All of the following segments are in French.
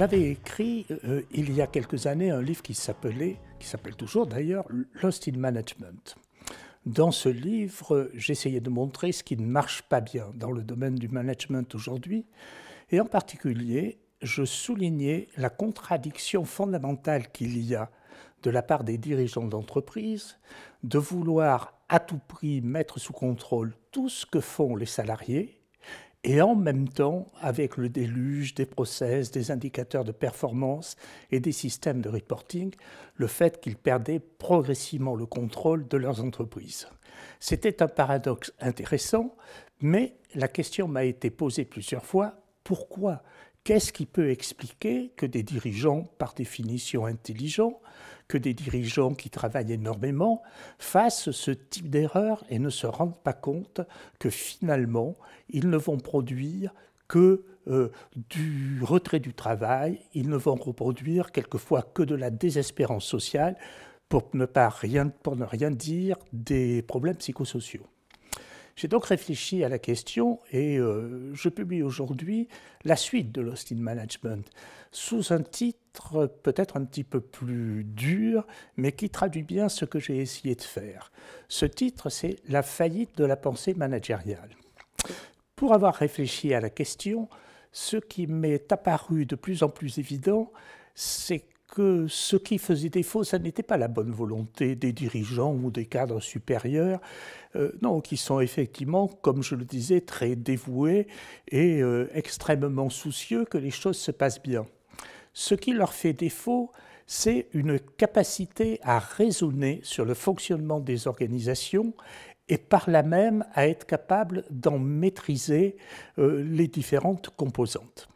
J'avais écrit euh, il y a quelques années un livre qui s'appelait, qui s'appelle toujours d'ailleurs, Lost in Management. Dans ce livre, j'essayais de montrer ce qui ne marche pas bien dans le domaine du management aujourd'hui. Et en particulier, je soulignais la contradiction fondamentale qu'il y a de la part des dirigeants d'entreprise de vouloir à tout prix mettre sous contrôle tout ce que font les salariés et en même temps, avec le déluge des process, des indicateurs de performance et des systèmes de reporting, le fait qu'ils perdaient progressivement le contrôle de leurs entreprises. C'était un paradoxe intéressant, mais la question m'a été posée plusieurs fois, pourquoi Qu'est-ce qui peut expliquer que des dirigeants, par définition intelligents, que des dirigeants qui travaillent énormément fassent ce type d'erreur et ne se rendent pas compte que finalement, ils ne vont produire que euh, du retrait du travail, ils ne vont reproduire quelquefois que de la désespérance sociale, pour ne, pas rien, pour ne rien dire des problèmes psychosociaux. J'ai donc réfléchi à la question et euh, je publie aujourd'hui la suite de Lost in Management sous un titre peut-être un petit peu plus dur, mais qui traduit bien ce que j'ai essayé de faire. Ce titre, c'est La faillite de la pensée managériale. Pour avoir réfléchi à la question, ce qui m'est apparu de plus en plus évident, c'est que ce qui faisait défaut, ça n'était pas la bonne volonté des dirigeants ou des cadres supérieurs, euh, non, qui sont effectivement, comme je le disais, très dévoués et euh, extrêmement soucieux que les choses se passent bien. Ce qui leur fait défaut, c'est une capacité à raisonner sur le fonctionnement des organisations et par là même à être capable d'en maîtriser euh, les différentes composantes.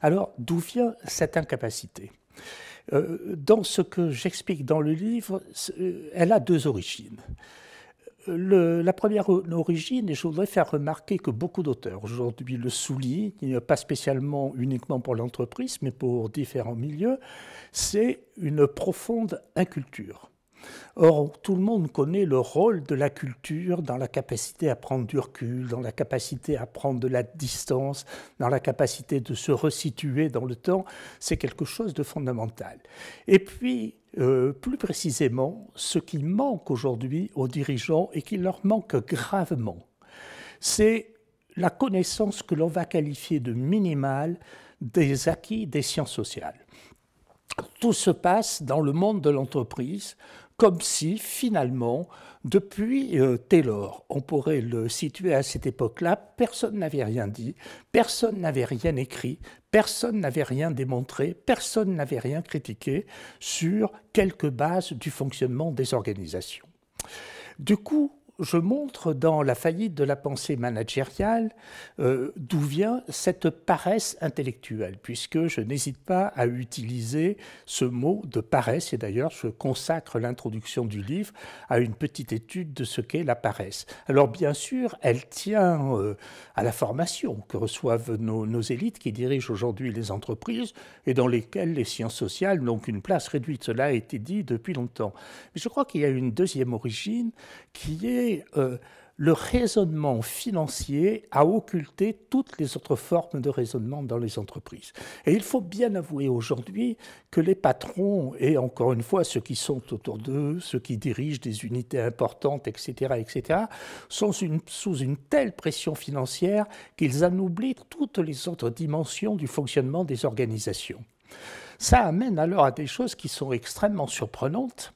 Alors, d'où vient cette incapacité euh, dans ce que j'explique dans le livre, euh, elle a deux origines. la première origine, et je voudrais faire remarquer que beaucoup d'auteurs aujourd'hui le soulignent, pas spécialement uniquement pour l'entreprise, mais pour différents milieux, c'est une profonde inculture. Or, tout le monde connaît le rôle de la culture dans la capacité à prendre du recul, dans la capacité à prendre de la distance, dans la capacité de se resituer dans le temps. C'est quelque chose de fondamental. Et puis, euh, plus précisément, ce qui manque aujourd'hui aux dirigeants et qui leur manque gravement, c'est la connaissance que l'on va qualifier de minimale des acquis des sciences sociales. Tout se passe dans le monde de l'entreprise comme si finalement, depuis euh, Taylor, on pourrait le situer à cette époque-là, personne n'avait rien dit, personne n'avait rien écrit, personne n'avait rien démontré, personne n'avait rien critiqué sur quelques bases du fonctionnement des organisations. Du coup, je montre dans La faillite de la pensée managériale euh, d'où vient cette paresse intellectuelle, puisque je n'hésite pas à utiliser ce mot de paresse, et d'ailleurs je consacre l'introduction du livre à une petite étude de ce qu'est la paresse. Alors bien sûr, elle tient euh, à la formation que reçoivent nos, nos élites qui dirigent aujourd'hui les entreprises et dans lesquelles les sciences sociales n'ont qu'une place réduite, cela a été dit depuis longtemps. Mais je crois qu'il y a une deuxième origine qui est euh, le raisonnement financier a occulté toutes les autres formes de raisonnement dans les entreprises. Et il faut bien avouer aujourd'hui que les patrons, et encore une fois ceux qui sont autour d'eux, ceux qui dirigent des unités importantes, etc., etc., sont sous une telle pression financière qu'ils en oublient toutes les autres dimensions du fonctionnement des organisations. Ça amène alors à des choses qui sont extrêmement surprenantes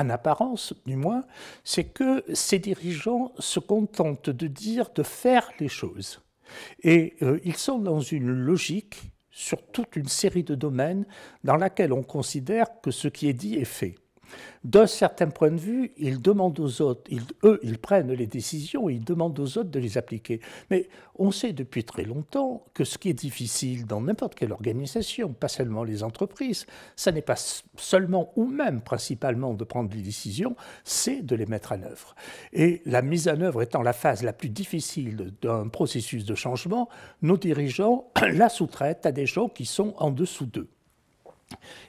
en apparence du moins, c'est que ces dirigeants se contentent de dire, de faire les choses. Et euh, ils sont dans une logique sur toute une série de domaines dans laquelle on considère que ce qui est dit est fait. D'un certain point de vue, ils demandent aux autres, eux, ils prennent les décisions, et ils demandent aux autres de les appliquer. Mais on sait depuis très longtemps que ce qui est difficile dans n'importe quelle organisation, pas seulement les entreprises, ce n'est pas seulement ou même principalement de prendre les décisions, c'est de les mettre en œuvre. Et la mise en œuvre étant la phase la plus difficile d'un processus de changement, nos dirigeants la sous-traitent à des gens qui sont en dessous d'eux.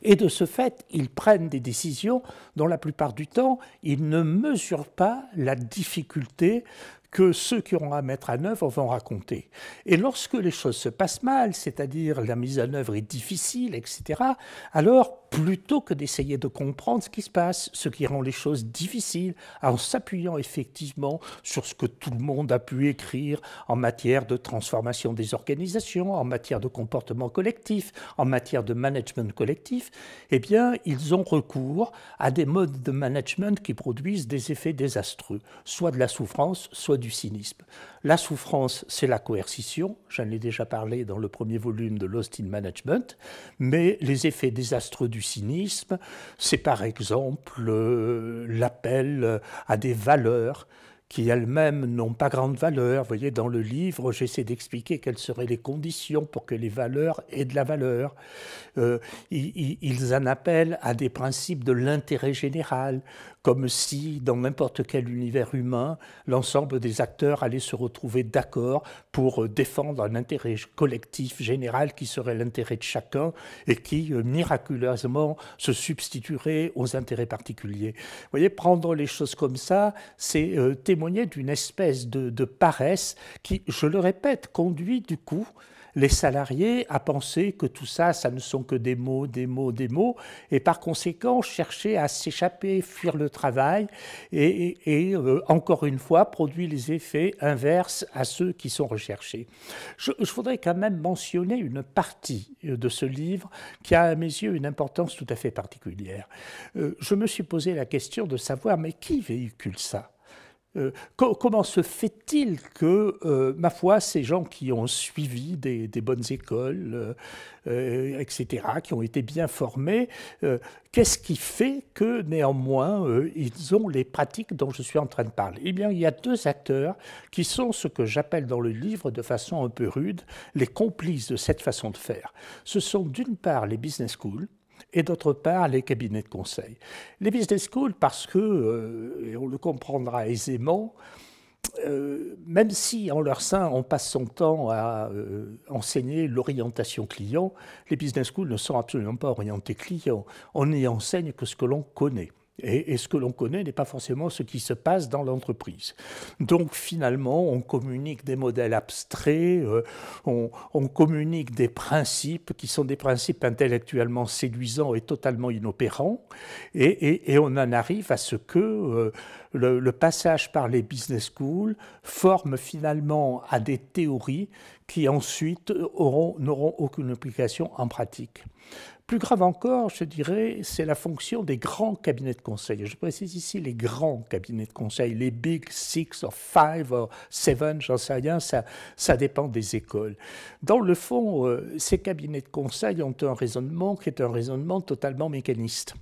Et de ce fait, ils prennent des décisions dont la plupart du temps, ils ne mesurent pas la difficulté que ceux qui auront à mettre en œuvre vont raconter. Et lorsque les choses se passent mal, c'est-à-dire la mise en œuvre est difficile, etc., alors plutôt que d'essayer de comprendre ce qui se passe, ce qui rend les choses difficiles, en s'appuyant effectivement sur ce que tout le monde a pu écrire en matière de transformation des organisations, en matière de comportement collectif, en matière de management collectif, eh bien, ils ont recours à des modes de management qui produisent des effets désastreux, soit de la souffrance, soit du cynisme. La souffrance, c'est la coercition, j'en ai déjà parlé dans le premier volume de in Management, mais les effets désastreux du cynisme, c'est par exemple euh, l'appel à des valeurs qui elles-mêmes n'ont pas grande valeur. Vous voyez, dans le livre, j'essaie d'expliquer quelles seraient les conditions pour que les valeurs aient de la valeur. Euh, ils en appellent à des principes de l'intérêt général, comme si, dans n'importe quel univers humain, l'ensemble des acteurs allaient se retrouver d'accord pour euh, défendre un intérêt collectif général qui serait l'intérêt de chacun et qui, euh, miraculeusement, se substituerait aux intérêts particuliers. Vous voyez, prendre les choses comme ça, c'est euh, témoigner d'une espèce de, de paresse qui, je le répète, conduit du coup les salariés à penser que tout ça, ça ne sont que des mots, des mots, des mots, et par conséquent chercher à s'échapper, fuir le travail, et, euh, encore une fois, produire les effets inverses à ceux qui sont recherchés. Je, voudrais quand même mentionner une partie euh, de ce livre qui a à mes yeux une importance tout à fait particulière. Euh, je me suis posé la question de savoir, mais qui véhicule ça euh, comment se fait-il que, euh, ma foi, ces gens qui ont suivi des, bonnes écoles, euh, etc., qui ont été bien formés, qu'est-ce qui fait que, néanmoins, ils ont les pratiques dont je suis en train de parler Eh bien, il y a deux acteurs qui sont ce que j'appelle dans le livre, de façon un peu rude, les complices de cette façon de faire. Ce sont d'une part les business schools, et d'autre part les cabinets de conseil. Les business schools, parce que, euh, on le comprendra aisément, euh, même si en leur sein on passe son temps à euh, enseigner l'orientation client, les business schools ne sont absolument pas orientés client. On n'y enseigne que ce que l'on connaît. Et, ce que l'on connaît n'est pas forcément ce qui se passe dans l'entreprise. Donc finalement, on communique des modèles abstraits, euh, on, communique des principes qui sont des principes intellectuellement séduisants et totalement inopérants, et, on en arrive à ce que euh, le, le passage par les business schools forme finalement à des théories qui ensuite n'auront aucune application en pratique. Plus grave encore, je dirais, c'est la fonction des grands cabinets de conseil. Je précise ici les grands cabinets de conseil, les big six or five or seven, j'en sais rien, ça, ça dépend des écoles. Dans le fond, euh, ces cabinets de conseil ont un raisonnement qui est un raisonnement totalement mécaniste.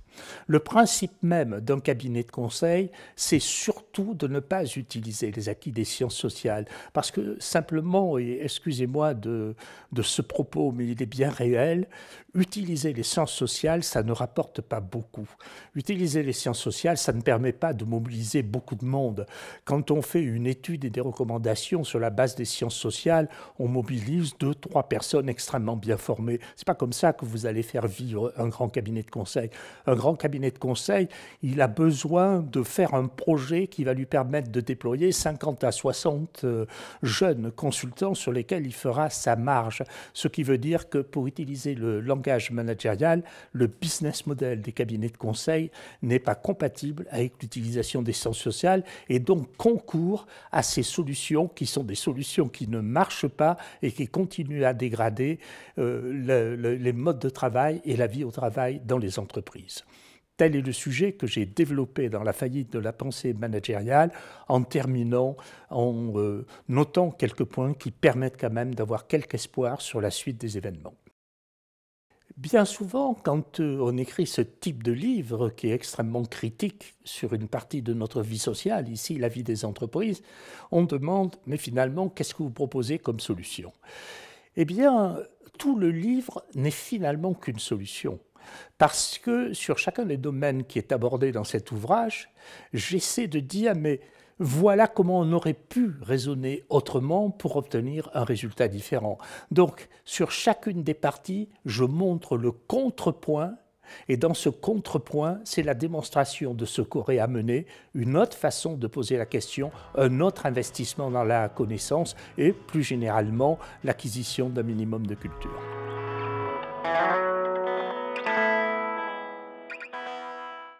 Le principe même d'un cabinet de conseil, c'est surtout de ne pas utiliser les acquis des sciences sociales. Parce que simplement, et excusez-moi de, de ce propos, mais il est bien réel, utiliser les les sciences sociales, ça ne rapporte pas beaucoup. Utiliser les sciences sociales, ça ne permet pas de mobiliser beaucoup de monde. Quand on fait une étude et des recommandations sur la base des sciences sociales, on mobilise deux, trois personnes extrêmement bien formées. C'est pas comme ça que vous allez faire vivre un grand cabinet de conseil. Un grand cabinet de conseil, il a besoin de faire un projet qui va lui permettre de déployer 50 à 60 euh, jeunes consultants sur lesquels il fera sa marge. Ce qui veut dire que pour utiliser le langage manager le business model des cabinets de conseil n'est pas compatible avec l'utilisation des sciences sociales et donc concourt à ces solutions qui sont des solutions qui ne marchent pas et qui continuent à dégrader euh, les modes de travail et la vie au travail dans les entreprises. Tel est le sujet que j'ai développé dans la faillite de la pensée managériale en terminant, en euh, notant quelques points qui permettent quand même d'avoir quelque espoir sur la suite des événements. Bien souvent, quand euh, on écrit ce type de livre qui est extrêmement critique sur une partie de notre vie sociale, ici la vie des entreprises, on demande, mais finalement, qu'est-ce que vous proposez comme solution Eh bien, tout le livre n'est finalement qu'une solution. Parce que sur chacun des domaines qui est abordé dans cet ouvrage, j'essaie de dire, mais voilà comment on aurait pu raisonner autrement pour obtenir un résultat différent. Donc, sur chacune des parties, je montre le contrepoint et dans ce contrepoint, c'est la démonstration de ce qu'aurait amené une autre façon de poser la question, un autre investissement dans la connaissance et plus généralement l'acquisition d'un minimum de culture.